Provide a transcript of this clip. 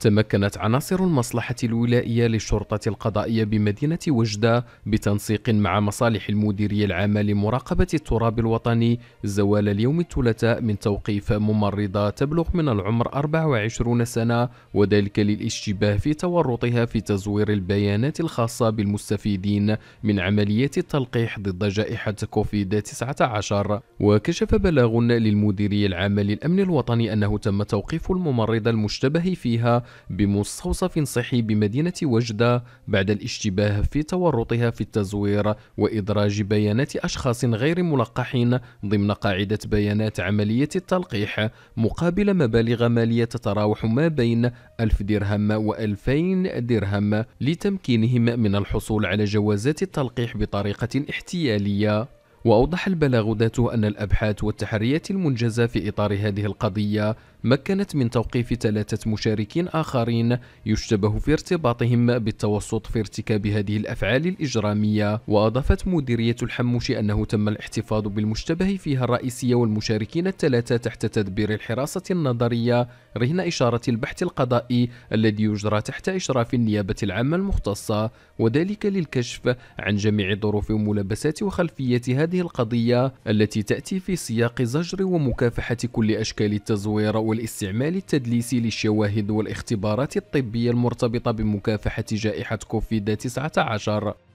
تمكنت عناصر المصلحة الولائية للشرطة القضائية بمدينة وجدة بتنسيق مع مصالح المديرية العامة لمراقبة التراب الوطني زوال اليوم الثلاثاء من توقيف ممرضة تبلغ من العمر 24 سنة وذلك للاشتباه في تورطها في تزوير البيانات الخاصة بالمستفيدين من عملية التلقيح ضد جائحة كوفيد 19 وكشف بلاغ للمديرية العامة للأمن الوطني أنه تم توقيف الممرضة المشتبه فيها بمستوصف صحي بمدينة وجدة بعد الاشتباه في تورطها في التزوير وإدراج بيانات أشخاص غير ملقحين ضمن قاعدة بيانات عملية التلقيح مقابل مبالغ مالية تتراوح ما بين 1000 درهم و2000 درهم لتمكينهم من الحصول على جوازات التلقيح بطريقة احتيالية وأوضح البلاغ ذاته أن الأبحاث والتحريات المنجزة في إطار هذه القضية مكنت من توقيف ثلاثة مشاركين آخرين يشتبه في ارتباطهم بالتوسط في ارتكاب هذه الأفعال الإجرامية وأضافت مديرية الحموش أنه تم الاحتفاظ بالمشتبه فيها الرئيسية والمشاركين الثلاثة تحت تدبير الحراسة النظرية رهن إشارة البحث القضائي الذي يجرى تحت إشراف النيابة العامة المختصة وذلك للكشف عن جميع ظروف وملابسات وخلفية هذه القضية التي تأتي في سياق زجر ومكافحة كل أشكال التزوير والاستعمال التدليسي للشواهد والاختبارات الطبية المرتبطة بمكافحة جائحة كوفيد-19